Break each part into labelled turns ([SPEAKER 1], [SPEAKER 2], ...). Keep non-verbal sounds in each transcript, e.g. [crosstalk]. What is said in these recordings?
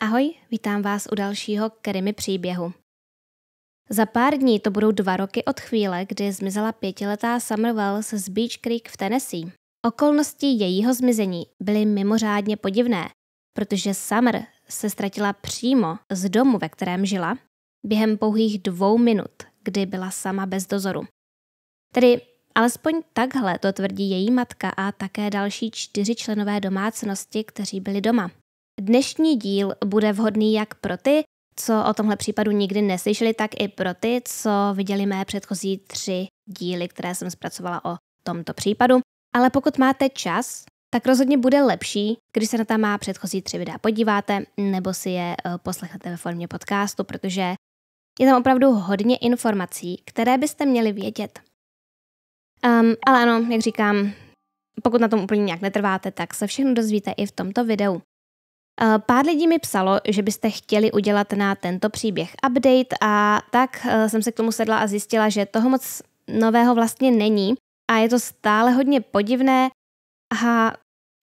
[SPEAKER 1] Ahoj, vítám vás u dalšího Kerimi příběhu. Za pár dní to budou dva roky od chvíle, kdy zmizela pětiletá Summer Wells z Beach Creek v Tennessee. Okolnosti jejího zmizení byly mimořádně podivné, protože Summer se ztratila přímo z domu, ve kterém žila, během pouhých dvou minut, kdy byla sama bez dozoru. Tedy alespoň takhle to tvrdí její matka a také další čtyři členové domácnosti, kteří byli doma. Dnešní díl bude vhodný jak pro ty, co o tomhle případu nikdy neslyšeli, tak i pro ty, co viděli mé předchozí tři díly, které jsem zpracovala o tomto případu. Ale pokud máte čas, tak rozhodně bude lepší, když se na ta má předchozí tři videa podíváte, nebo si je eh, poslechnete ve formě podcastu, protože je tam opravdu hodně informací, které byste měli vědět. Um, ale ano, jak říkám, pokud na tom úplně nějak netrváte, tak se všechno dozvíte i v tomto videu. Eh, pár lidí mi psalo, že byste chtěli udělat na tento příběh update a tak eh, jsem se k tomu sedla a zjistila, že toho moc nového vlastně není a je to stále hodně podivné a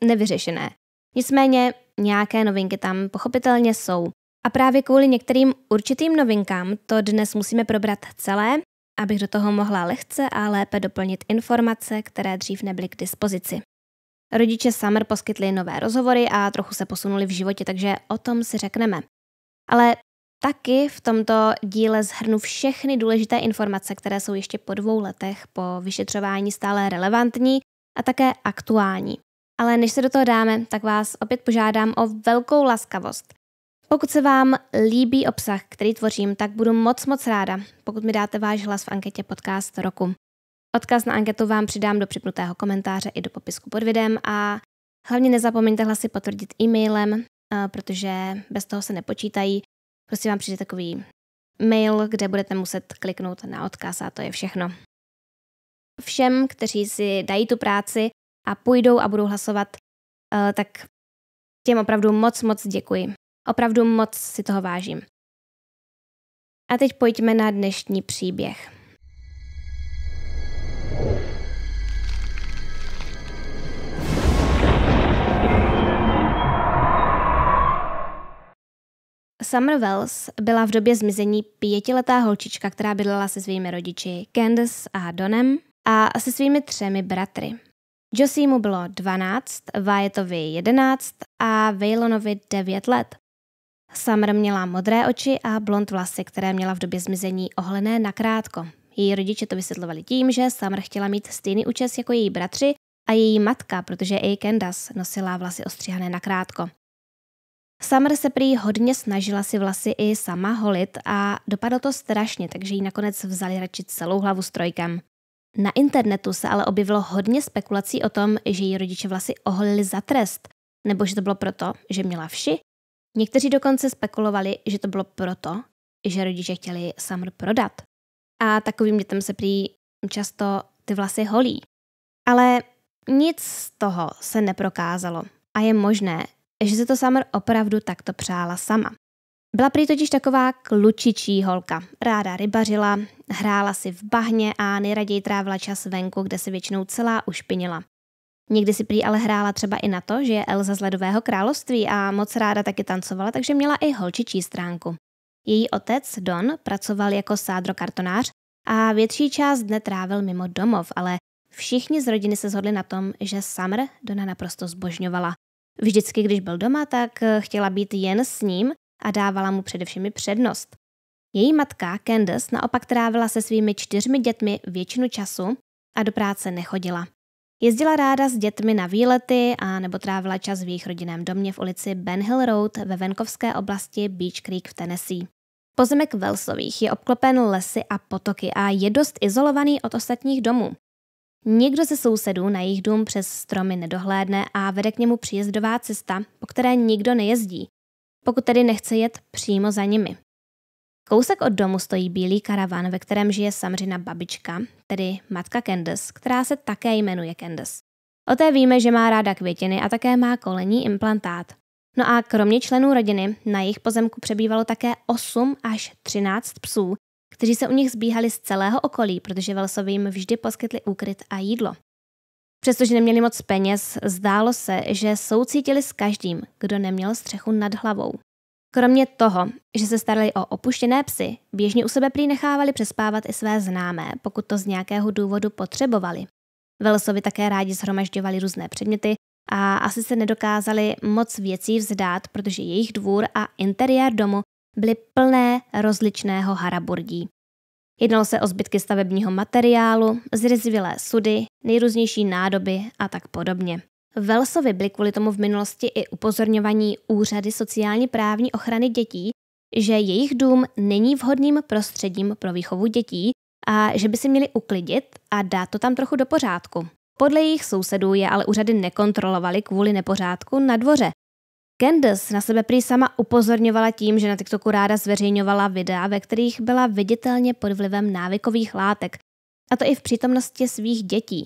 [SPEAKER 1] nevyřešené. Nicméně nějaké novinky tam pochopitelně jsou. A právě kvůli některým určitým novinkám to dnes musíme probrat celé, abych do toho mohla lehce a lépe doplnit informace, které dřív nebyly k dispozici. Rodiče Summer poskytli nové rozhovory a trochu se posunuli v životě, takže o tom si řekneme. Ale taky v tomto díle zhrnu všechny důležité informace, které jsou ještě po dvou letech po vyšetřování stále relevantní a také aktuální. Ale než se do toho dáme, tak vás opět požádám o velkou laskavost. Pokud se vám líbí obsah, který tvořím, tak budu moc moc ráda, pokud mi dáte váš hlas v anketě podcast roku. Odkaz na anketu vám přidám do připnutého komentáře i do popisku pod videem a hlavně nezapomeňte hlasy potvrdit e-mailem, eh, protože bez toho se nepočítají. Prostě vám přijde takový mail, kde budete muset kliknout na odkaz a to je všechno. Všem, kteří si dají tu práci a půjdou a budou hlasovat, eh, tak těm opravdu moc, moc děkuji. Opravdu moc si toho vážím. A teď pojďme na dnešní příběh. Summer Wells byla v době zmizení pětiletá holčička, která bydlela se svými rodiči Candace a Donem a se svými třemi bratry. Josie mu bylo 12, Wyattovi 11 a Vailonovi 9 let. Summer měla modré oči a blond vlasy, které měla v době zmizení ohlené nakrátko. Její rodiče to vysvětlovali tím, že Summer chtěla mít stejný účes jako její bratři a její matka, protože i Candace nosila vlasy ostříhané nakrátko. Summer se prý hodně snažila si vlasy i sama holit a dopadlo to strašně, takže jí nakonec vzali radši celou hlavu strojkem. Na internetu se ale objevilo hodně spekulací o tom, že její rodiče vlasy oholili za trest, nebo že to bylo proto, že měla vši. Někteří dokonce spekulovali, že to bylo proto, že rodiče chtěli Summer prodat. A takovým dětem se prý často ty vlasy holí. Ale nic z toho se neprokázalo a je možné, že se to Summer opravdu takto přála sama. Byla prý totiž taková klučičí holka. Ráda rybařila, hrála si v bahně a nejraději trávila čas venku, kde se většinou celá ušpinila. Někdy si prý ale hrála třeba i na to, že je Elza z Ledového království a moc ráda taky tancovala, takže měla i holčičí stránku. Její otec Don pracoval jako sádrokartonář a větší část dne trávil mimo domov, ale všichni z rodiny se shodli na tom, že Summer Dona naprosto zbožňovala Vždycky, když byl doma, tak eh, chtěla být jen s ním a dávala mu především přednost. Její matka Candace naopak trávila se svými čtyřmi dětmi většinu času a do práce nechodila. Jezdila ráda s dětmi na výlety a nebo trávila čas v jejich rodinném domě v ulici Ben Hill Road ve venkovské oblasti Beach Creek v Tennessee. Pozemek Velsových je obklopen lesy a potoky a je dost izolovaný od ostatních domů. Někdo ze sousedů na jejich dům přes stromy nedohlédne a vede k němu příjezdová cesta, po které nikdo nejezdí, pokud tedy nechce jet přímo za nimi. Kousek od domu stojí bílý karavan, ve kterém žije samřina babička, tedy matka Candace, která se také jmenuje Candace. O té víme, že má ráda květiny a také má kolení implantát. No a kromě členů rodiny na jejich pozemku přebývalo také 8 až 13 psů, kteří se u nich zbíhali z celého okolí, protože Velsovi jim vždy poskytli úkryt a jídlo. Přestože neměli moc peněz, zdálo se, že soucítili s každým, kdo neměl střechu nad hlavou. Kromě toho, že se starali o opuštěné psy, běžně u sebe prý nechávali přespávat i své známé, pokud to z nějakého důvodu potřebovali. Velsovi také rádi zhromažďovali různé předměty a asi se nedokázali moc věcí vzdát, protože jejich dvůr a interiér domu byly plné rozličného haraburdí. Jednalo se o zbytky stavebního materiálu, zrezvilé sudy, nejrůznější nádoby a tak podobně. Velsovi byly kvůli tomu v minulosti i upozorňovaní úřady sociálně právní ochrany dětí, že jejich dům není vhodným prostředím pro výchovu dětí a že by si měli uklidit a dát to tam trochu do pořádku. Podle jejich sousedů je ale úřady nekontrolovaly kvůli nepořádku na dvoře Candace na sebe prý sama upozorňovala tím, že na TikToku ráda zveřejňovala videa, ve kterých byla viditelně pod vlivem návykových látek, a to i v přítomnosti svých dětí.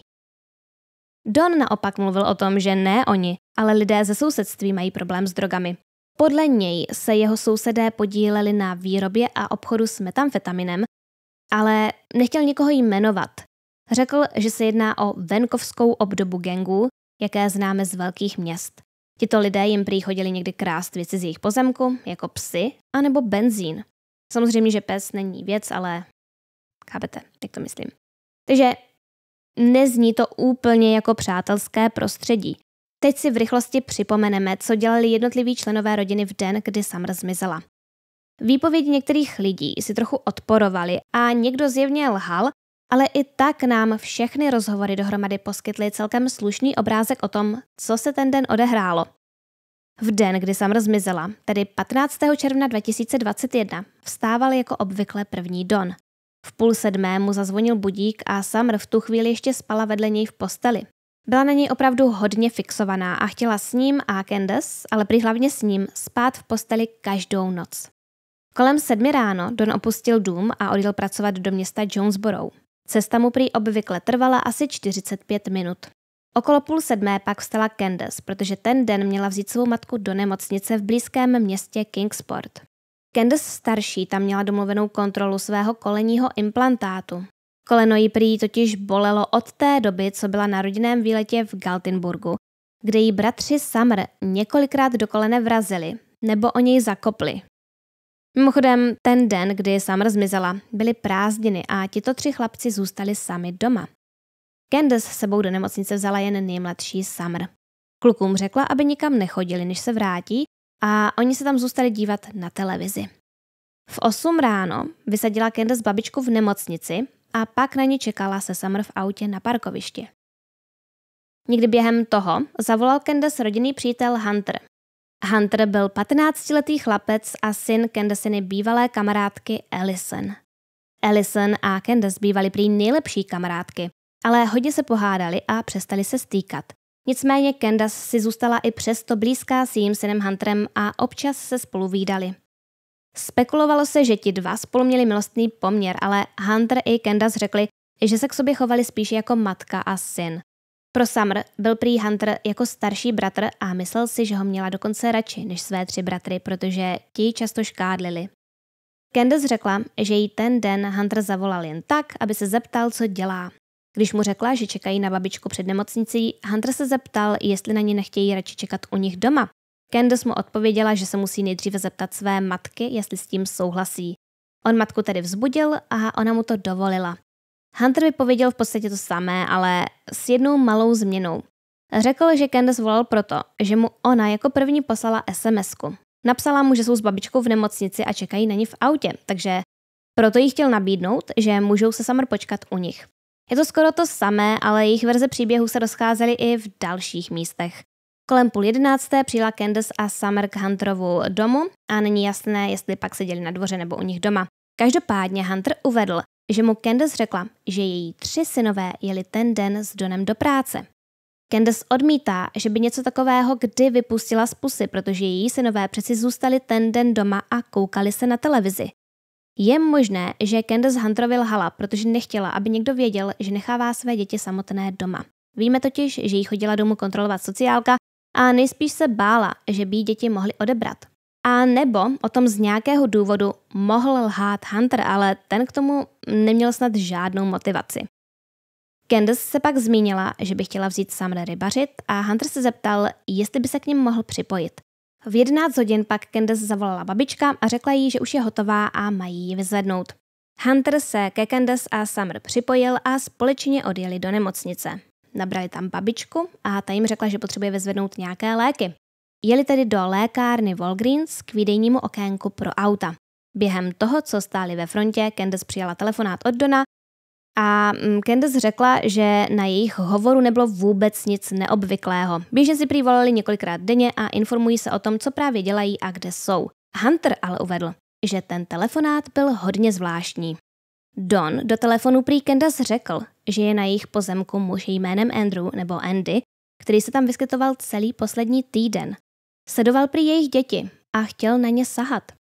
[SPEAKER 1] Don naopak mluvil o tom, že ne oni, ale lidé ze sousedství mají problém s drogami. Podle něj se jeho sousedé podíleli na výrobě a obchodu s metamfetaminem, ale nechtěl nikoho jmenovat. Řekl, že se jedná o venkovskou obdobu gengů, jaké známe z velkých měst. Tito lidé jim prý chodili někdy krást věci z jejich pozemku, jako psy, anebo benzín. Samozřejmě, že pes není věc, ale chápete, jak to myslím. Takže nezní to úplně jako přátelské prostředí. Teď si v rychlosti připomeneme, co dělali jednotliví členové rodiny v den, kdy Summer zmizela. Výpovědi některých lidí si trochu odporovali a někdo zjevně lhal ale i tak nám všechny rozhovory dohromady poskytly celkem slušný obrázek o tom, co se ten den odehrálo. V den, kdy Summer zmizela, tedy 15. června 2021, vstával jako obvykle první Don. V půl sedmé mu zazvonil budík a Summer v tu chvíli ještě spala vedle něj v posteli. Byla na něj opravdu hodně fixovaná a chtěla s ním a Candace, ale prý hlavně s ním, spát v posteli každou noc. Kolem sedmi ráno Don opustil dům a odjel pracovat do města Jonesboro. Cesta mu prý obvykle trvala asi 45 minut. Okolo půl sedmé pak vstala Candace, protože ten den měla vzít svou matku do nemocnice v blízkém městě Kingsport. Candace starší tam měla domluvenou kontrolu svého kolenního implantátu. Koleno jí prý totiž bolelo od té doby, co byla na rodinném výletě v Galtinburgu, kde jí bratři Summer několikrát do kolene vrazili, nebo o něj zakopli. Mimochodem, ten den, kdy Summer zmizela, byly prázdniny a tito tři chlapci zůstali sami doma. Candace sebou do nemocnice vzala jen nejmladší Summer. Klukům řekla, aby nikam nechodili, než se vrátí, a oni se tam zůstali dívat na televizi. V 8 ráno vysadila Candace babičku v nemocnici a pak na ní čekala se Summer v autě na parkovišti. Někdy během toho zavolal Candace rodinný přítel Hunter, Hunter byl 15-letý chlapec a syn Kendasiny bývalé kamarádky Ellison. Ellison a Candace bývali prý nejlepší kamarádky, ale hodně se pohádali a přestali se stýkat. Nicméně Candace si zůstala i přesto blízká s jejím synem Hunterem a občas se spolu výdali. Spekulovalo se, že ti dva spolu měli milostný poměr, ale Hunter i Candace řekli, že se k sobě chovali spíše jako matka a syn. Pro Summer byl prý Hunter jako starší bratr a myslel si, že ho měla dokonce radši než své tři bratry, protože ti ji často škádlili. Candace řekla, že jí ten den Hunter zavolal jen tak, aby se zeptal, co dělá. Když mu řekla, že čekají na babičku před nemocnicí, Hunter se zeptal, jestli na ně nechtějí radši čekat u nich doma. Candace mu odpověděla, že se musí nejdříve zeptat své matky, jestli s tím souhlasí. On matku tedy vzbudil a ona mu to dovolila. Hunter vypověděl v podstatě to samé, ale s jednou malou změnou. Řekl, že Candace volal proto, že mu ona jako první poslala sms -ku. Napsala mu, že jsou s babičkou v nemocnici a čekají na ní v autě, takže proto jí chtěl nabídnout, že můžou se Summer počkat u nich. Je to skoro to samé, ale jejich verze příběhu se rozcházely i v dalších místech. Kolem půl jedenácté přijela Candace a Summer k Hunterovu domu a není jasné, jestli pak seděli na dvoře nebo u nich doma. Každopádně Hunter uvedl, že mu Candace řekla, že její tři synové jeli ten den s Donem do práce. Candace odmítá, že by něco takového kdy vypustila z pusy, protože její synové přeci zůstali ten den doma a koukali se na televizi. Je možné, že Candace Hunterovi lhala, protože nechtěla, aby někdo věděl, že nechává své děti samotné doma. Víme totiž, že jí chodila domů kontrolovat sociálka a nejspíš se bála, že by jí děti mohly odebrat. A nebo o tom z nějakého důvodu mohl lhát Hunter, ale ten k tomu neměl snad žádnou motivaci. Candace se pak zmínila, že by chtěla vzít samra rybařit a Hunter se zeptal, jestli by se k ním mohl připojit. V 11 hodin pak Candace zavolala babička a řekla jí, že už je hotová a mají ji vyzvednout. Hunter se ke Candace a Summer připojil a společně odjeli do nemocnice. Nabrali tam babičku a ta jim řekla, že potřebuje vyzvednout nějaké léky. Jeli tedy do lékárny Walgreens k výdejnímu okénku pro auta. Během toho, co stáli ve frontě, Candace přijala telefonát od Dona a mm, Candace řekla, že na jejich hovoru nebylo vůbec nic neobvyklého. Běžně si prý volali několikrát denně a informují se o tom, co právě dělají a kde jsou. Hunter ale uvedl, že ten telefonát byl hodně zvláštní. Don do telefonu prý Candace řekl, že je na jejich pozemku muž jménem Andrew nebo Andy, který se tam vyskytoval celý poslední týden Sledoval prý jejich děti a chtěl na ně sahat.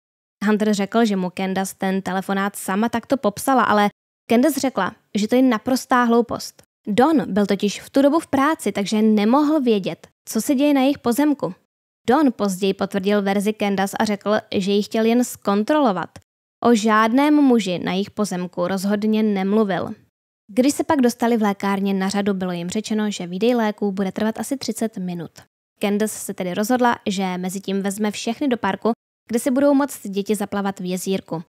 [SPEAKER 1] Hunter řekl, že mu Candace ten telefonát sama takto popsala, ale Candace řekla, že to je naprostá hloupost. Don byl totiž v tu dobu v práci, takže nemohl vědět, co se děje na jejich pozemku. Don později potvrdil verzi Candace a řekl, že ji chtěl jen zkontrolovat. O žádném muži na jejich pozemku rozhodně nemluvil. Když se pak dostali v lékárně na řadu, bylo jim řečeno, že výdej léků bude trvat asi 30 minut. Candace se tedy rozhodla, že mezi tím vezme všechny do parku, kde si budou moct děti zaplavat v jezírku.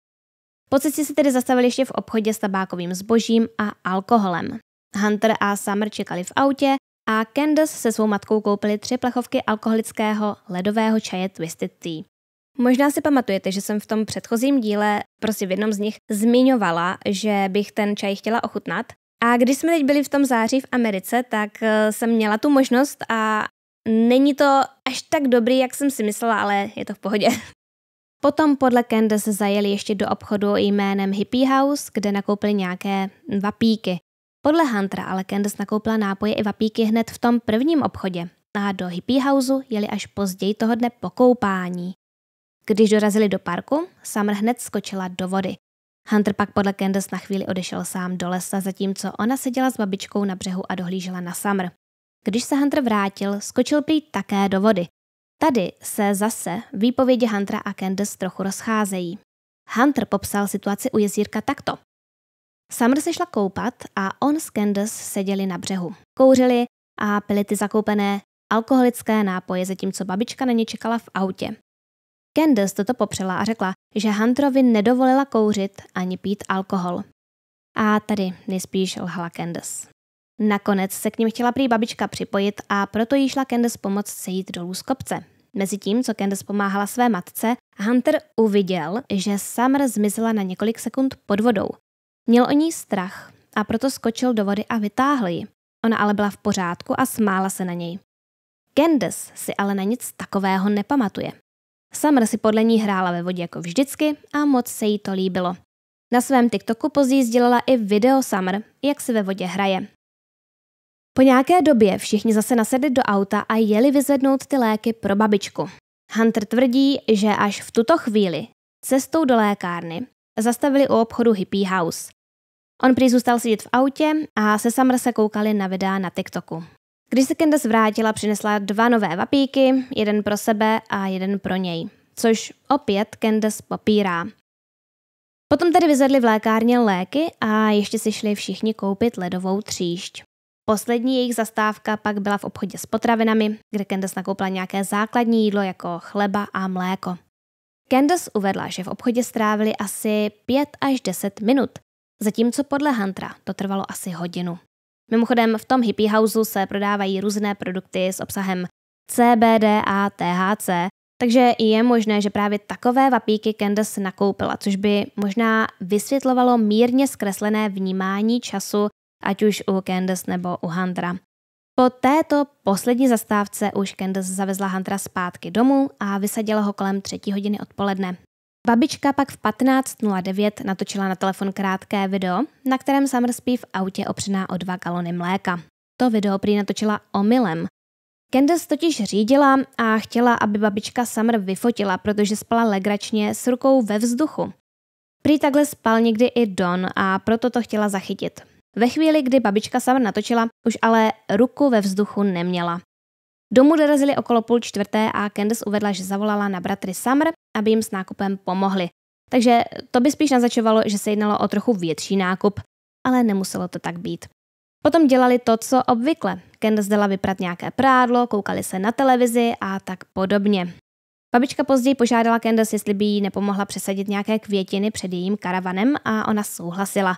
[SPEAKER 1] Po cestě se tedy zastavili ještě v obchodě s tabákovým zbožím a alkoholem. Hunter a Summer čekali v autě a Candace se svou matkou koupili tři plechovky alkoholického ledového čaje Twisted Tea. Možná si pamatujete, že jsem v tom předchozím díle, prostě v jednom z nich, zmiňovala, že bych ten čaj chtěla ochutnat. A když jsme teď byli v tom září v Americe, tak eh, jsem měla tu možnost a Není to až tak dobrý, jak jsem si myslela, ale je to v pohodě. [laughs] Potom podle Candace zajeli ještě do obchodu jménem Hippie House, kde nakoupili nějaké vapíky. Podle Huntera ale Candace nakoupila nápoje i vapíky hned v tom prvním obchodě a do Hippie Houseu jeli až později toho dne po koupání. Když dorazili do parku, Summer hned skočila do vody. Hunter pak podle Candace na chvíli odešel sám do lesa, zatímco ona seděla s babičkou na břehu a dohlížela na Summer. Když se Hunter vrátil, skočil prý také do vody. Tady se zase výpovědi Huntera a Candace trochu rozcházejí. Hunter popsal situaci u jezírka takto. Summer se šla koupat a on s Candace seděli na břehu. Kouřili a pili ty zakoupené alkoholické nápoje, zatímco babička na ně čekala v autě. Candace toto popřela a řekla, že Hunterovi nedovolila kouřit ani pít alkohol. A tady nejspíš lhala Candace. Nakonec se k ním chtěla prý babička připojit a proto jí šla Candace pomoct sejít dolů z kopce. Mezitím, co Candace pomáhala své matce, Hunter uviděl, že Summer zmizela na několik sekund pod vodou. Měl o ní strach a proto skočil do vody a vytáhl ji. Ona ale byla v pořádku a smála se na něj. Candace si ale na nic takového nepamatuje. Summer si podle ní hrála ve vodě jako vždycky a moc se jí to líbilo. Na svém TikToku později sdělala i video Summer, jak si ve vodě hraje po nějaké době všichni zase nasedli do auta a jeli vyzvednout ty léky pro babičku. Hunter tvrdí, že až v tuto chvíli cestou do lékárny zastavili u obchodu Hippie House. On prý zůstal sedět v autě a se Summer se koukali na videa na TikToku. Když se Candace vrátila, přinesla dva nové vapíky, jeden pro sebe a jeden pro něj, což opět Candace popírá. Potom tedy vyzvedli v lékárně léky a ještě si šli všichni koupit ledovou tříšť. Poslední jejich zastávka pak byla v obchodě s potravinami, kde Candace nakoupila nějaké základní jídlo jako chleba a mléko. Candace uvedla, že v obchodě strávili asi 5 až 10 minut, zatímco podle Huntera to trvalo asi hodinu. Mimochodem v tom hippie houseu se prodávají různé produkty s obsahem CBD a THC, takže je možné, že právě takové vapíky Candace nakoupila, což by možná vysvětlovalo mírně zkreslené vnímání času ať už u Candace nebo u Handra. Po této poslední zastávce už Candace zavezla Handra zpátky domů a vysadila ho kolem třetí hodiny odpoledne. Babička pak v 15.09 natočila na telefon krátké video, na kterém Summer spí v autě opřená o dva galony mléka. To video prý natočila omylem. Candace totiž řídila a chtěla, aby babička Summer vyfotila, protože spala legračně s rukou ve vzduchu. Prý takhle spal někdy i Don a proto to chtěla zachytit. Ve chvíli, kdy babička Savr natočila, už ale ruku ve vzduchu neměla. Domů dorazili okolo půl čtvrté a Candice uvedla, že zavolala na bratry Summer, aby jim s nákupem pomohli. Takže to by spíš naznačovalo, že se jednalo o trochu větší nákup, ale nemuselo to tak být. Potom dělali to, co obvykle. Candice dala vyprat nějaké prádlo, koukali se na televizi a tak podobně. Babička později požádala Candace, jestli by jí nepomohla přesadit nějaké květiny před jejím karavanem a ona souhlasila.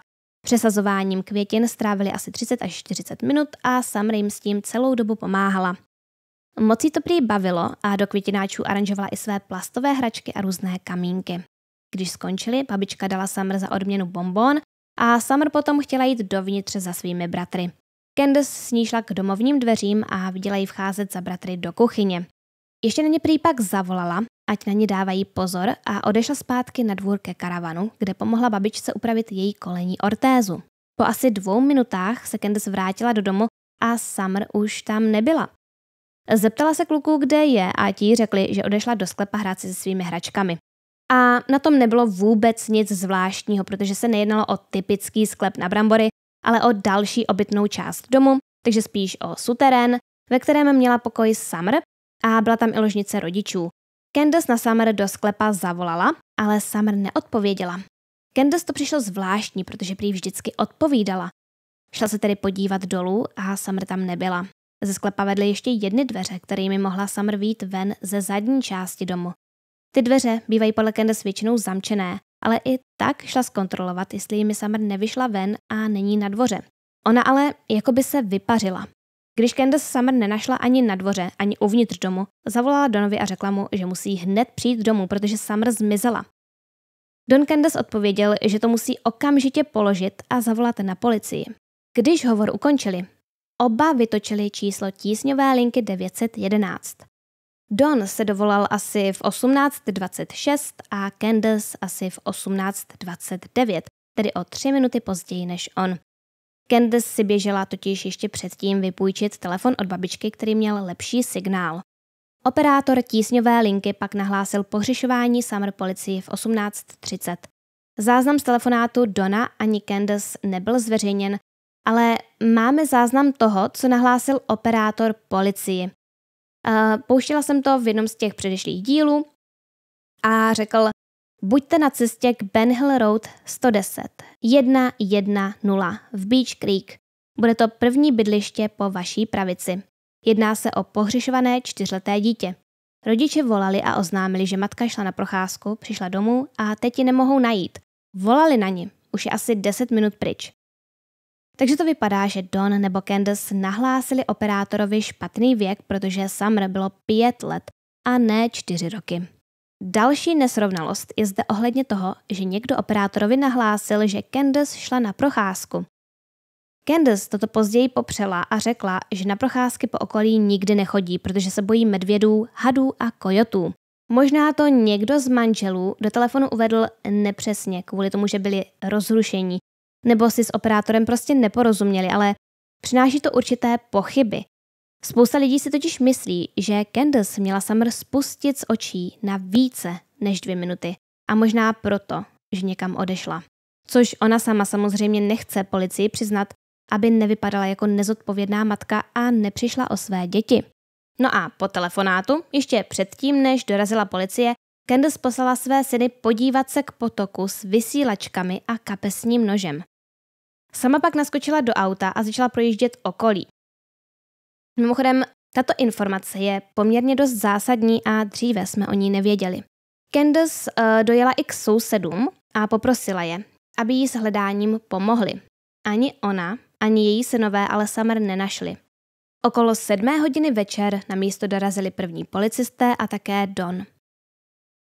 [SPEAKER 1] Přesazováním květin strávili asi 30 až 40 minut a Samra jim s tím celou dobu pomáhala. Moc jí to prý bavilo a do květináčů aranžovala i své plastové hračky a různé kamínky. Když skončili, babička dala Summer za odměnu bonbon a Summer potom chtěla jít dovnitř za svými bratry. Candace s ní šla k domovním dveřím a viděla ji vcházet za bratry do kuchyně. Ještě na ně prý pak zavolala ať na ní dávají pozor a odešla zpátky na dvůr ke karavanu, kde pomohla babičce upravit její kolení ortézu. Po asi dvou minutách se Candace vrátila do domu a Summer už tam nebyla. Zeptala se kluků, kde je a ti řekli, že odešla do sklepa hrát si se svými hračkami. A na tom nebylo vůbec nic zvláštního, protože se nejednalo o typický sklep na brambory, ale o další obytnou část domu, takže spíš o suterén, ve kterém měla pokoj Summer a byla tam i ložnice rodičů, Candace na Summer do sklepa zavolala, ale Summer neodpověděla. Candace to přišlo zvláštní, protože prý vždycky odpovídala. Šla se tedy podívat dolů a Summer tam nebyla. Ze sklepa vedly ještě jedny dveře, kterými mohla Summer vít ven ze zadní části domu. Ty dveře bývají podle Candace většinou zamčené, ale i tak šla zkontrolovat, jestli jimi Summer nevyšla ven a není na dvoře. Ona ale jako by se vypařila. Když Candace Summer nenašla ani na dvoře, ani uvnitř domu, zavolala Donovi a řekla mu, že musí hned přijít domů, protože Summer zmizela. Don Candace odpověděl, že to musí okamžitě položit a zavolat na policii. Když hovor ukončili, oba vytočili číslo tísňové linky 911. Don se dovolal asi v 18.26 a Candace asi v 18.29, tedy o tři minuty později než on. Candace si běžela totiž ještě předtím vypůjčit telefon od babičky, který měl lepší signál. Operátor tísňové linky pak nahlásil pohřešování Summer policii v 18.30. Záznam z telefonátu Dona ani Candace nebyl zveřejněn, ale máme záznam toho, co nahlásil operátor policii. Eh, pouštěla jsem to v jednom z těch předešlých dílů a řekl, Buďte na cestě k Ben Hill Road 110 110 v Beach Creek. Bude to první bydliště po vaší pravici. Jedná se o pohřešované čtyřleté dítě. Rodiče volali a oznámili, že matka šla na procházku, přišla domů a teď ji nemohou najít. Volali na ní, už je asi 10 minut pryč. Takže to vypadá, že Don nebo Candace nahlásili operátorovi špatný věk, protože Summer bylo pět let a ne čtyři roky. Další nesrovnalost je zde ohledně toho, že někdo operátorovi nahlásil, že Candace šla na procházku. Candace toto později popřela a řekla, že na procházky po okolí nikdy nechodí, protože se bojí medvědů, hadů a kojotů. Možná to někdo z manželů do telefonu uvedl nepřesně, kvůli tomu, že byli rozrušení, nebo si s operátorem prostě neporozuměli, ale přináší to určité pochyby. Spousta lidí si totiž myslí, že Candace měla Summer spustit z očí na více než dvě minuty a možná proto, že někam odešla. Což ona sama samozřejmě nechce policii přiznat, aby nevypadala jako nezodpovědná matka a nepřišla o své děti. No a po telefonátu, ještě předtím, než dorazila policie, Candace poslala své syny podívat se k potoku s vysílačkami a kapesním nožem. Sama pak naskočila do auta a začala projíždět okolí. Mimochodem, tato informace je poměrně dost zásadní a dříve jsme o ní nevěděli. Candace uh, dojela i k sousedům a poprosila je, aby jí s hledáním pomohli. Ani ona, ani její synové ale Summer nenašli. Okolo sedmé hodiny večer na místo dorazili první policisté a také Don.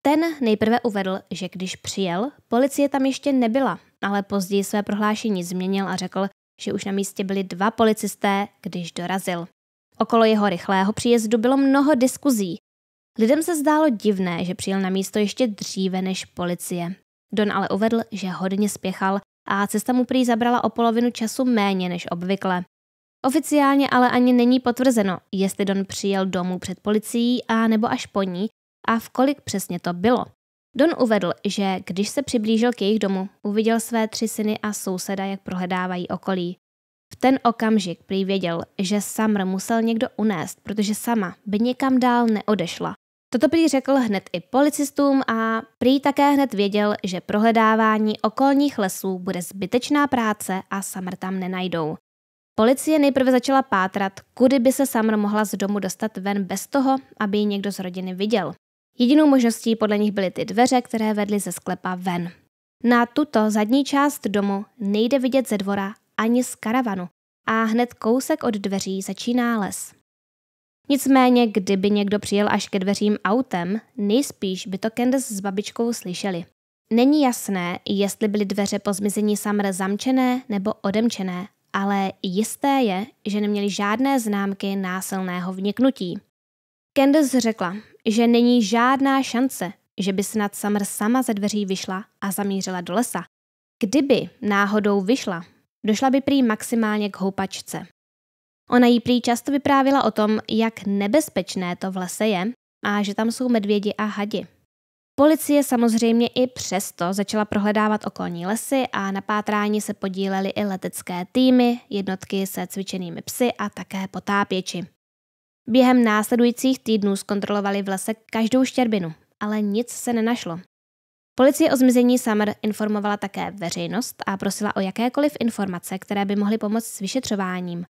[SPEAKER 1] Ten nejprve uvedl, že když přijel, policie tam ještě nebyla, ale později své prohlášení změnil a řekl, že už na místě byli dva policisté, když dorazil. Okolo jeho rychlého příjezdu bylo mnoho diskuzí. Lidem se zdálo divné, že přijel na místo ještě dříve než policie. Don ale uvedl, že hodně spěchal a cesta mu prý zabrala o polovinu času méně než obvykle. Oficiálně ale ani není potvrzeno, jestli Don přijel domů před policií a nebo až po ní a v kolik přesně to bylo. Don uvedl, že když se přiblížil k jejich domu, uviděl své tři syny a souseda, jak prohledávají okolí. V ten okamžik prý věděl, že Samr musel někdo unést, protože sama by nikam dál neodešla. Toto prý řekl hned i policistům a prý také hned věděl, že prohledávání okolních lesů bude zbytečná práce a Samr tam nenajdou. Policie nejprve začala pátrat, kudy by se Samr mohla z domu dostat ven bez toho, aby ji někdo z rodiny viděl. Jedinou možností podle nich byly ty dveře, které vedly ze sklepa ven. Na tuto zadní část domu nejde vidět ze dvora ani z karavanu a hned kousek od dveří začíná les. Nicméně, kdyby někdo přijel až ke dveřím autem, nejspíš by to Candace s babičkou slyšeli. Není jasné, jestli byly dveře po zmizení Samr zamčené nebo odemčené, ale jisté je, že neměli žádné známky násilného vniknutí. Candace řekla, že není žádná šance, že by snad Summer sama ze dveří vyšla a zamířila do lesa. Kdyby náhodou vyšla, Došla by prý maximálně k houpačce. Ona jí prý často vyprávila o tom, jak nebezpečné to v lese je a že tam jsou medvědi a hadi. Policie samozřejmě i přesto začala prohledávat okolní lesy a na pátrání se podílely i letecké týmy, jednotky se cvičenými psy a také potápěči. Během následujících týdnů zkontrolovali v lese každou štěrbinu, ale nic se nenašlo. Policie o zmizení Summer informovala také veřejnost a prosila o jakékoliv informace, které by mohly pomoct s vyšetřováním.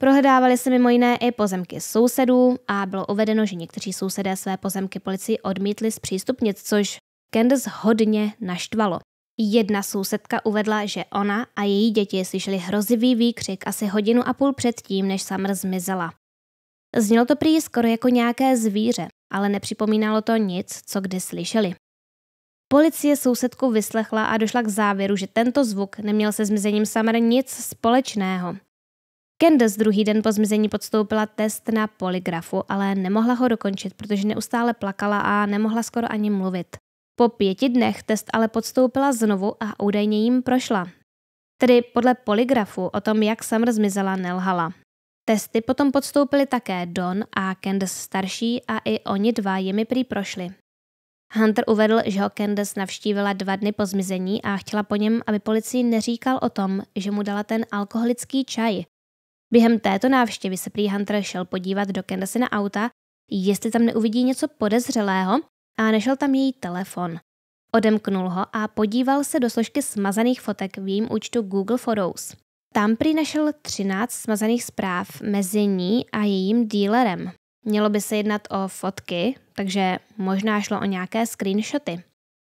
[SPEAKER 1] Prohledávali se mimo jiné i pozemky sousedů a bylo uvedeno, že někteří sousedé své pozemky policii odmítli zpřístupnit, což Candace hodně naštvalo. Jedna sousedka uvedla, že ona a její děti slyšeli hrozivý výkřik asi hodinu a půl předtím, než Summer zmizela. Znělo to prý skoro jako nějaké zvíře, ale nepřipomínalo to nic, co kdy slyšeli. Policie sousedku vyslechla a došla k závěru, že tento zvuk neměl se zmizením Summer nic společného. Candace druhý den po zmizení podstoupila test na poligrafu, ale nemohla ho dokončit, protože neustále plakala a nemohla skoro ani mluvit. Po pěti dnech test ale podstoupila znovu a údajně jim prošla. Tedy podle poligrafu o tom, jak Summer zmizela, nelhala. Testy potom podstoupili také Don a Candace starší a i oni dva jimi prý prošli. Hunter uvedl, že ho Candace navštívila dva dny po zmizení a chtěla po něm, aby policii neříkal o tom, že mu dala ten alkoholický čaj. Během této návštěvy se prý Hunter šel podívat do Candace na auta, jestli tam neuvidí něco podezřelého a nešel tam její telefon. Odemknul ho a podíval se do složky smazaných fotek v jejím účtu Google Photos. Tam prý našel 13 smazaných zpráv mezi ní a jejím dílerem. Mělo by se jednat o fotky, takže možná šlo o nějaké screenshoty.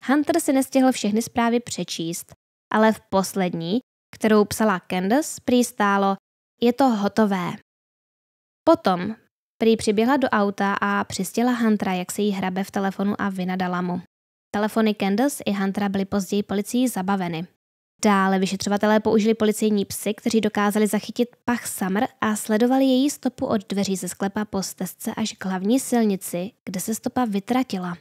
[SPEAKER 1] Hunter si nestihl všechny zprávy přečíst, ale v poslední, kterou psala Candace, prý stálo Je to hotové. Potom prý přiběhla do auta a přistěla Huntera, jak se jí hrabe v telefonu a vynadala mu. Telefony Candace i Huntera byly později policií zabaveny. Dále vyšetřovatelé použili policejní psy, kteří dokázali zachytit pach Samr a sledovali její stopu od dveří ze sklepa po stezce až k hlavní silnici, kde se stopa vytratila.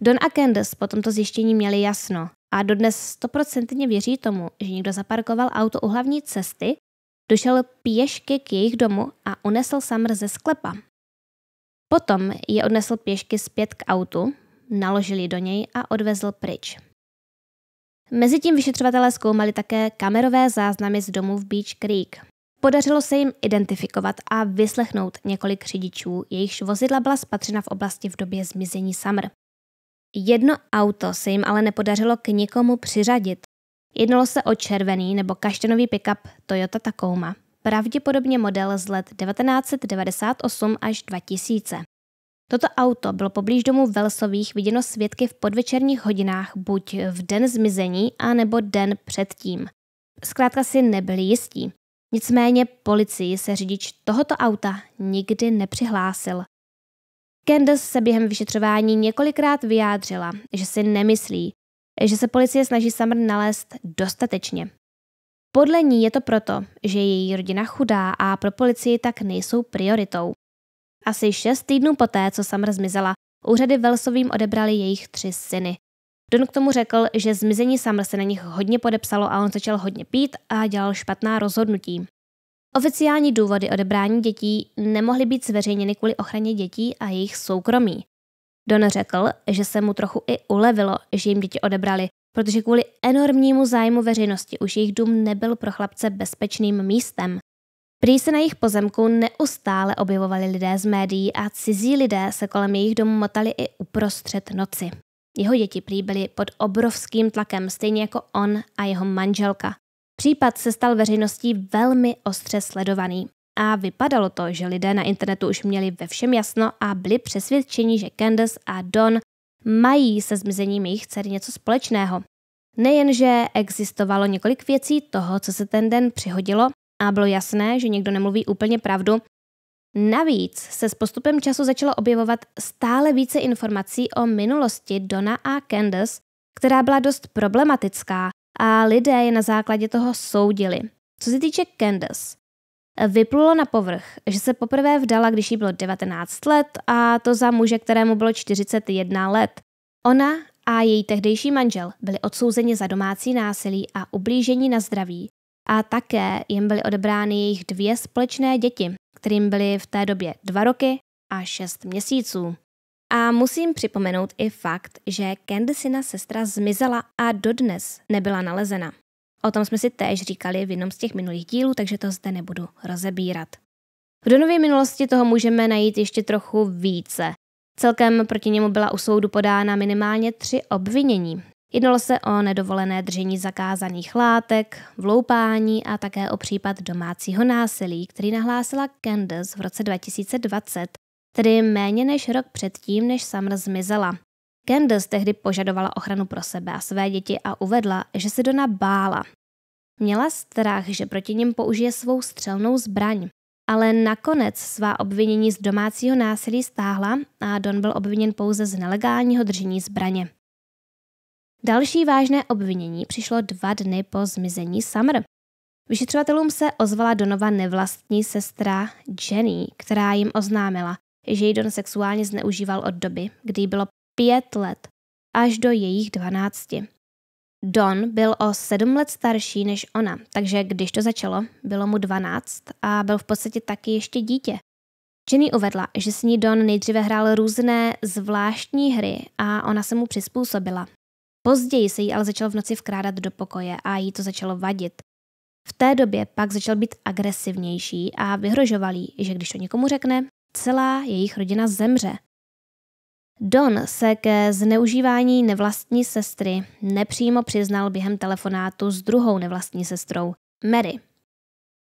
[SPEAKER 1] Don a Candace po tomto zjištění měli jasno a dodnes stoprocentně věří tomu, že někdo zaparkoval auto u hlavní cesty, došel pěšky k jejich domu a unesl Samr ze sklepa. Potom je odnesl pěšky zpět k autu, naložil ji do něj a odvezl pryč. Mezitím vyšetřovatelé zkoumali také kamerové záznamy z domu v Beach Creek. Podařilo se jim identifikovat a vyslechnout několik řidičů, jejichž vozidla byla spatřena v oblasti v době zmizení Summer. Jedno auto se jim ale nepodařilo k nikomu přiřadit. Jednalo se o červený nebo kaštanový pickup Toyota Tacoma, pravděpodobně model z let 1998 až 2000. Toto auto bylo poblíž domu Velsových viděno svědky v podvečerních hodinách buď v den zmizení, a nebo den předtím. Zkrátka si nebyli jistí. Nicméně policii se řidič tohoto auta nikdy nepřihlásil. Candace se během vyšetřování několikrát vyjádřila, že si nemyslí, že se policie snaží Summer nalézt dostatečně. Podle ní je to proto, že její rodina chudá a pro policii tak nejsou prioritou. Asi šest týdnů poté, co Summer zmizela, úřady Velsovým odebrali jejich tři syny. Don k tomu řekl, že zmizení Summer se na nich hodně podepsalo a on začal hodně pít a dělal špatná rozhodnutí. Oficiální důvody odebrání dětí nemohly být zveřejněny kvůli ochraně dětí a jejich soukromí. Don řekl, že se mu trochu i ulevilo, že jim děti odebrali, protože kvůli enormnímu zájmu veřejnosti už jejich dům nebyl pro chlapce bezpečným místem. Prý se na jejich pozemku neustále objevovali lidé z médií a cizí lidé se kolem jejich domu motali i uprostřed noci. Jeho děti prý byly pod obrovským tlakem, stejně jako on a jeho manželka. Případ se stal veřejností velmi ostře sledovaný. A vypadalo to, že lidé na internetu už měli ve všem jasno a byli přesvědčeni, že Candace a Don mají se zmizením jejich dcer něco společného. Nejenže existovalo několik věcí toho, co se ten den přihodilo, a bylo jasné, že někdo nemluví úplně pravdu. Navíc se s postupem času začalo objevovat stále více informací o minulosti Dona a Candace, která byla dost problematická a lidé je na základě toho soudili. Co se týče Candace, vyplulo na povrch, že se poprvé vdala, když jí bylo 19 let a to za muže, kterému bylo 41 let. Ona a její tehdejší manžel byli odsouzeni za domácí násilí a ublížení na zdraví a také jim byly odebrány jejich dvě společné děti, kterým byly v té době dva roky a šest měsíců. A musím připomenout i fakt, že Candice'ina sestra zmizela a dodnes nebyla nalezena. O tom jsme si též říkali v jednom z těch minulých dílů, takže to zde nebudu rozebírat. V Donově minulosti toho můžeme najít ještě trochu více. Celkem proti němu byla u soudu podána minimálně tři obvinění, Jednalo se o nedovolené držení zakázaných látek, vloupání a také o případ domácího násilí, který nahlásila Candace v roce 2020, tedy méně než rok předtím, než Summer zmizela. Candace tehdy požadovala ochranu pro sebe a své děti a uvedla, že se Dona bála. Měla strach, že proti něm použije svou střelnou zbraň, ale nakonec svá obvinění z domácího násilí stáhla a Don byl obviněn pouze z nelegálního držení zbraně. Další vážné obvinění přišlo dva dny po zmizení Summer. Vyšetřovatelům se ozvala Donova nevlastní sestra Jenny, která jim oznámila, že ji Don sexuálně zneužíval od doby, kdy jí bylo pět let, až do jejich dvanácti. Don byl o sedm let starší než ona, takže když to začalo, bylo mu dvanáct a byl v podstatě taky ještě dítě. Jenny uvedla, že s ní Don nejdříve hrál různé zvláštní hry a ona se mu přizpůsobila, Později se jí ale začal v noci vkrádat do pokoje a jí to začalo vadit. V té době pak začal být agresivnější a vyhrožoval jí, že když to někomu řekne, celá jejich rodina zemře. Don se ke zneužívání nevlastní sestry nepřímo přiznal během telefonátu s druhou nevlastní sestrou, Mary.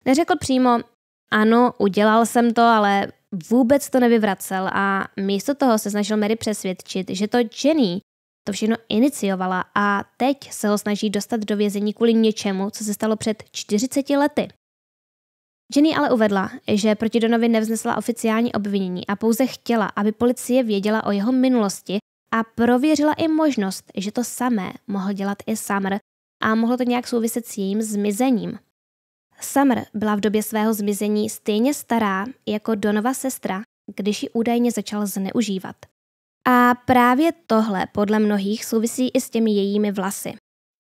[SPEAKER 1] Neřekl přímo, ano, udělal jsem to, ale vůbec to nevyvracel a místo toho se snažil Mary přesvědčit, že to Jenny to všechno iniciovala a teď se ho snaží dostat do vězení kvůli něčemu, co se stalo před 40 lety. Jenny ale uvedla, že proti Donovi nevznesla oficiální obvinění a pouze chtěla, aby policie věděla o jeho minulosti a prověřila i možnost, že to samé mohl dělat i Summer a mohlo to nějak souviset s jejím zmizením. Summer byla v době svého zmizení stejně stará jako Donova sestra, když ji údajně začal zneužívat. A právě tohle podle mnohých souvisí i s těmi jejími vlasy.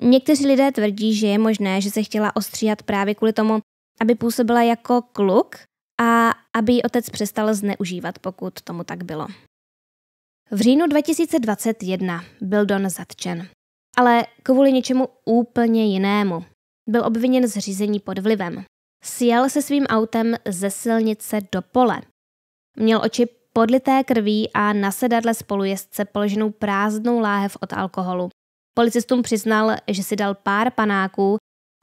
[SPEAKER 1] Někteří lidé tvrdí, že je možné, že se chtěla ostříhat právě kvůli tomu, aby působila jako kluk a aby ji otec přestal zneužívat, pokud tomu tak bylo. V říjnu 2021 byl Don zatčen, ale kvůli něčemu úplně jinému. Byl obviněn z řízení pod vlivem. Sjel se svým autem ze silnice do pole. Měl oči podlité krví a na sedadle spolujezdce položenou prázdnou láhev od alkoholu. Policistům přiznal, že si dal pár panáků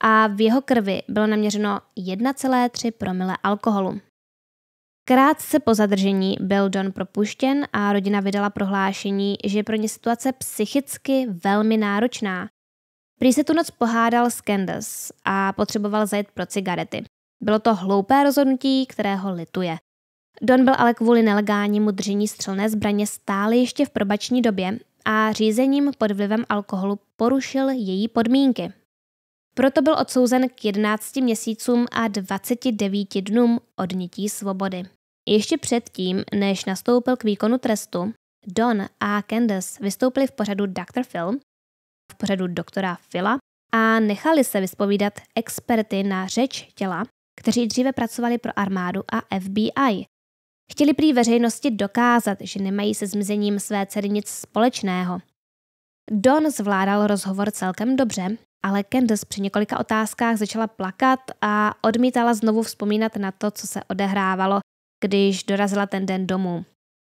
[SPEAKER 1] a v jeho krvi bylo naměřeno 1,3 promile alkoholu. Krátce po zadržení byl Don propuštěn a rodina vydala prohlášení, že je pro ně situace psychicky velmi náročná. Prý se tu noc pohádal s Candace a potřeboval zajet pro cigarety. Bylo to hloupé rozhodnutí, kterého lituje. Don byl ale kvůli nelegálnímu držení střelné zbraně stále ještě v probační době a řízením pod vlivem alkoholu porušil její podmínky. Proto byl odsouzen k 11 měsícům a 29 dnům odnětí svobody. Ještě předtím, než nastoupil k výkonu trestu, Don a Candace vystoupili v pořadu Dr. Phil, v pořadu doktora Phila a nechali se vyspovídat experty na řeč těla, kteří dříve pracovali pro armádu a FBI, Chtěli prý veřejnosti dokázat, že nemají se zmizením své dcery nic společného. Don zvládal rozhovor celkem dobře, ale Candace při několika otázkách začala plakat a odmítala znovu vzpomínat na to, co se odehrávalo, když dorazila ten den domů.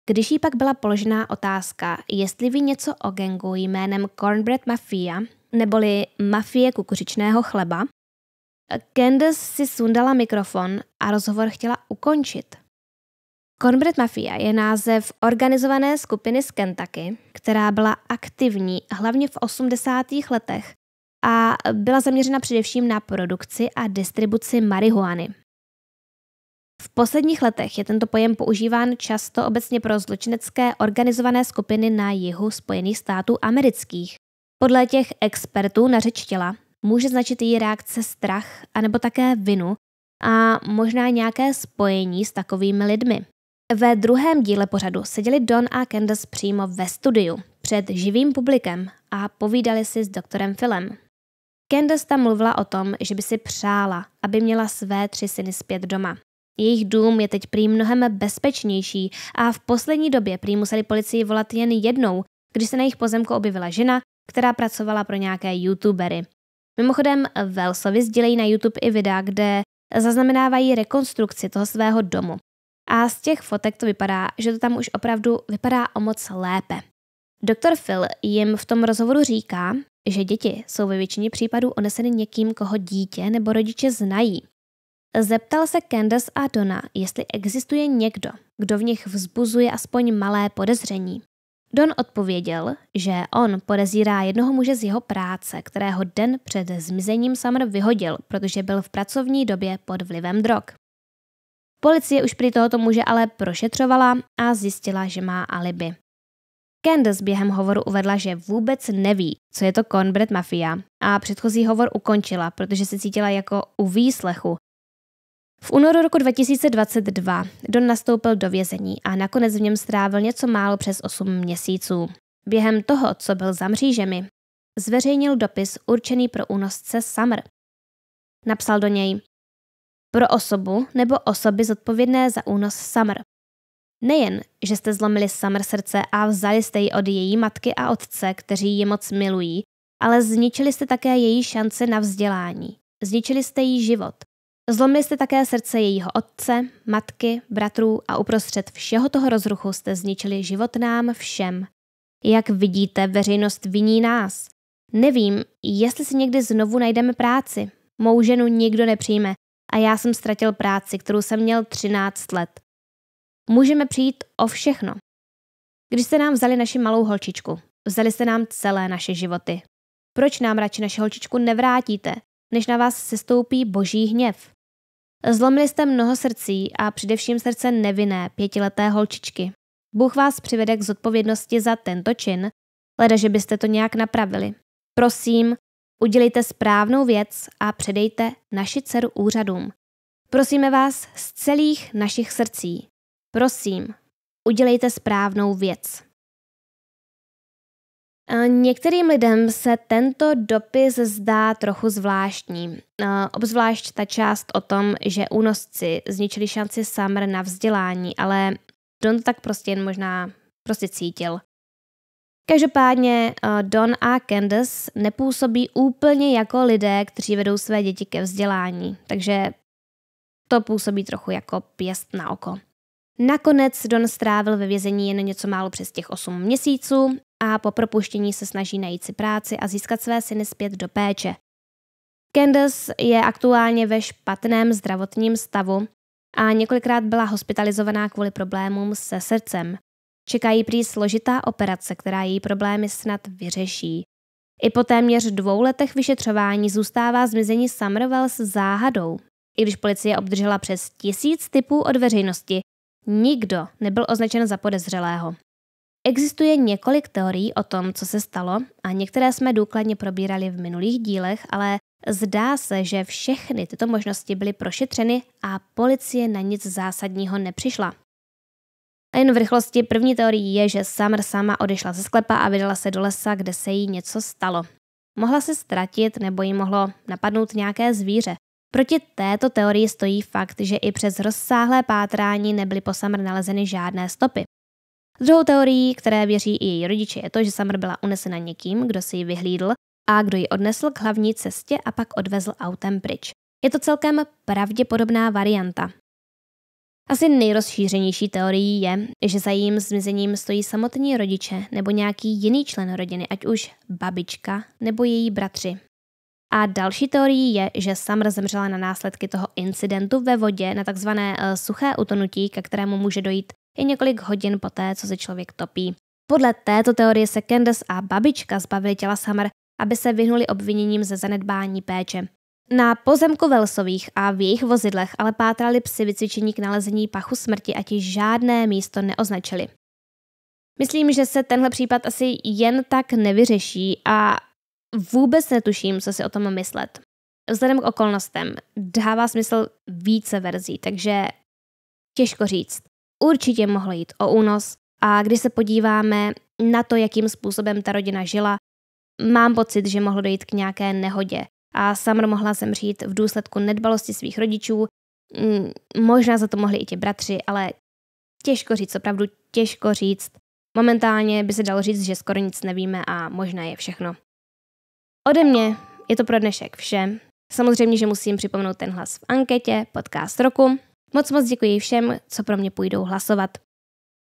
[SPEAKER 1] Když jí pak byla položená otázka, jestli ví něco o gengu jménem Cornbread Mafia, neboli Mafie kukuřičného chleba, Candace si sundala mikrofon a rozhovor chtěla ukončit. Cornbread Mafia je název organizované skupiny z Kentucky, která byla aktivní hlavně v 80. letech a byla zaměřena především na produkci a distribuci marihuany. V posledních letech je tento pojem používán často obecně pro zločinecké organizované skupiny na jihu Spojených států amerických. Podle těch expertů na řeč těla může značit její reakce strach anebo také vinu a možná nějaké spojení s takovými lidmi. Ve druhém díle pořadu seděli Don a Candace přímo ve studiu před živým publikem a povídali si s doktorem Philem. Candace tam mluvila o tom, že by si přála, aby měla své tři syny zpět doma. Jejich dům je teď prý mnohem bezpečnější a v poslední době prý museli policii volat jen jednou, když se na jejich pozemku objevila žena, která pracovala pro nějaké youtubery. Mimochodem, Velsovi sdělejí na YouTube i videa, kde zaznamenávají rekonstrukci toho svého domu a z těch fotek to vypadá, že to tam už opravdu vypadá o moc lépe. Doktor Phil jim v tom rozhovoru říká, že děti jsou ve většině případů oneseny někým, koho dítě nebo rodiče znají. Zeptal se Candace a Donna, jestli existuje někdo, kdo v nich vzbuzuje aspoň malé podezření. Don odpověděl, že on podezírá jednoho muže z jeho práce, kterého den před zmizením Summer vyhodil, protože byl v pracovní době pod vlivem drog. Policie už prý tohoto muže ale prošetřovala a zjistila, že má alibi. Candace během hovoru uvedla, že vůbec neví, co je to Cornbread Mafia a předchozí hovor ukončila, protože se cítila jako u výslechu. V únoru roku 2022 Don nastoupil do vězení a nakonec v něm strávil něco málo přes 8 měsíců. Během toho, co byl za mřížemi, zveřejnil dopis určený pro únosce Summer. Napsal do něj, pro osobu nebo osoby zodpovědné za únos Summer. Nejen, že jste zlomili Summer srdce a vzali jste ji od její matky a otce, kteří ji moc milují, ale zničili jste také její šance na vzdělání. Zničili jste jí život. Zlomili jste také srdce jejího otce, matky, bratrů a uprostřed všeho toho rozruchu jste zničili život nám všem. Jak vidíte, veřejnost viní nás. Nevím, jestli si někdy znovu najdeme práci. Mou ženu nikdo nepřijme, a já jsem ztratil práci, kterou jsem měl 13 let. Můžeme přijít o všechno. Když jste nám vzali naši malou holčičku, vzali jste nám celé naše životy. Proč nám radši naši holčičku nevrátíte, než na vás sestoupí boží hněv? Zlomili jste mnoho srdcí a především srdce nevinné pětileté holčičky. Bůh vás přivede k zodpovědnosti za tento čin, leda, že byste to nějak napravili. Prosím, Udělejte správnou věc a předejte naši dceru úřadům. Prosíme vás z celých našich srdcí. Prosím, udělejte správnou věc. Některým lidem se tento dopis zdá trochu zvláštní, obzvlášť ta část o tom, že únosci zničili šanci Summer na vzdělání, ale Don to tak prostě jen možná prostě cítil. Každopádně eh, Don a Candace nepůsobí úplně jako lidé, kteří vedou své děti ke vzdělání, takže to působí trochu jako pěst na oko. Nakonec Don strávil ve vězení jen něco málo přes těch 8 měsíců a po propuštění se snaží najít si práci a získat své syny zpět do péče. Candace je aktuálně ve špatném zdravotním stavu a několikrát byla hospitalizovaná kvůli problémům se srdcem. Čekají prý složitá operace, která její problémy snad vyřeší. I po téměř dvou letech vyšetřování zůstává zmizení Summer s záhadou. I když policie obdržela přes tisíc typů od veřejnosti, nikdo nebyl označen za podezřelého. Existuje několik teorií o tom, co se stalo a některé jsme důkladně probírali v minulých dílech, ale zdá se, že všechny tyto možnosti byly prošetřeny a policie na nic zásadního nepřišla. A jen v rychlosti první teorií je, že Summer sama odešla ze sklepa a vydala se do lesa, kde se jí něco stalo. Mohla se ztratit nebo jí mohlo napadnout nějaké zvíře. Proti této teorii stojí fakt, že i přes rozsáhlé pátrání nebyly po Summer nalezeny žádné stopy. Druhou teorií, které věří i její rodiče, je to, že Summer byla unesena někým, kdo si ji vyhlídl a kdo ji odnesl k hlavní cestě a pak odvezl autem pryč. Je to celkem pravděpodobná varianta. Asi nejrozšířenější teorií je, že za jejím zmizením stojí samotní rodiče nebo nějaký jiný člen rodiny, ať už babička nebo její bratři. A další teorií je, že Summer zemřela na následky toho incidentu ve vodě na takzvané eh, suché utonutí, ke kterému může dojít i několik hodin poté, co se člověk topí. Podle této teorie se Candace a babička zbavili těla Summer, aby se vyhnuli obviněním ze zanedbání péče. Na pozemku Velsových a v jejich vozidlech ale pátrali psy vycvičení k nalezení pachu smrti a ti žádné místo neoznačili. Myslím, že se tenhle případ asi jen tak nevyřeší a vůbec netuším, co si o tom myslet. Vzhledem k okolnostem dává smysl více verzí, takže těžko říct. Určitě mohlo jít o únos a když se podíváme na to, jakým způsobem ta rodina žila, mám pocit, že mohlo dojít k nějaké nehodě a Summer mohla zemřít v důsledku nedbalosti svých rodičů. Mm, možná za to mohli i ti bratři, ale těžko říct, opravdu těžko říct. Momentálně by se dalo říct, že skoro nic nevíme a možná je všechno. Ode mě je to pro dnešek vše. Samozřejmě, že musím připomenout ten hlas v anketě, podcast roku. Moc moc děkuji všem, co pro mě půjdou hlasovat.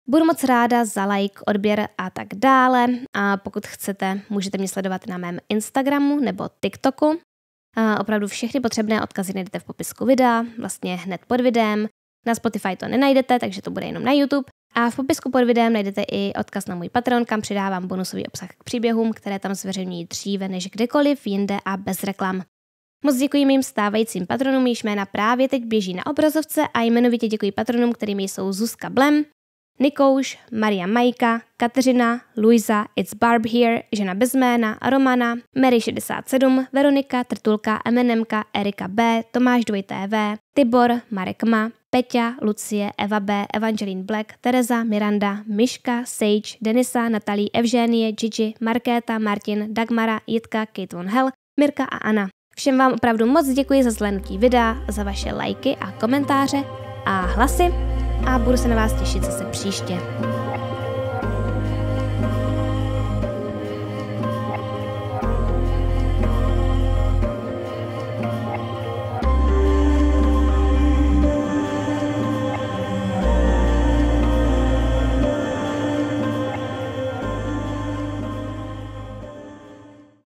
[SPEAKER 1] Budu moc ráda za like, odběr a tak dále. A pokud chcete, můžete mě sledovat na mém Instagramu nebo TikToku. A opravdu všechny potřebné odkazy najdete v popisku videa, vlastně hned pod videem. Na Spotify to nenajdete, takže to bude jenom na YouTube. A v popisku pod videem najdete i odkaz na můj Patreon, kam přidávám bonusový obsah k příběhům, které tam zveřejňují dříve než kdekoliv jinde a bez reklam. Moc děkuji mým stávajícím patronům, jejíž jména právě teď běží na obrazovce a jmenovitě děkuji patronům, kterými jsou Zuzka Blem, Nikouš, Maria Majka, Kateřina, Luisa, It's Barb Here, Žena bez jména, Romana, Mary67, Veronika, Trtulka, MNMka, Erika B, Tomáš 2 TV, Tibor, Marek Ma, Peťa, Lucie, Eva B, Evangeline Black, Tereza, Miranda, Miška, Sage, Denisa, Natalí, Evženie, Gigi, Markéta, Martin, Dagmara, Jitka, Kate Von Hell, Mirka a Anna. Všem vám opravdu moc děkuji za zhlédnutí videa, za vaše lajky a komentáře a hlasy a budu se na vás těšit zase příště.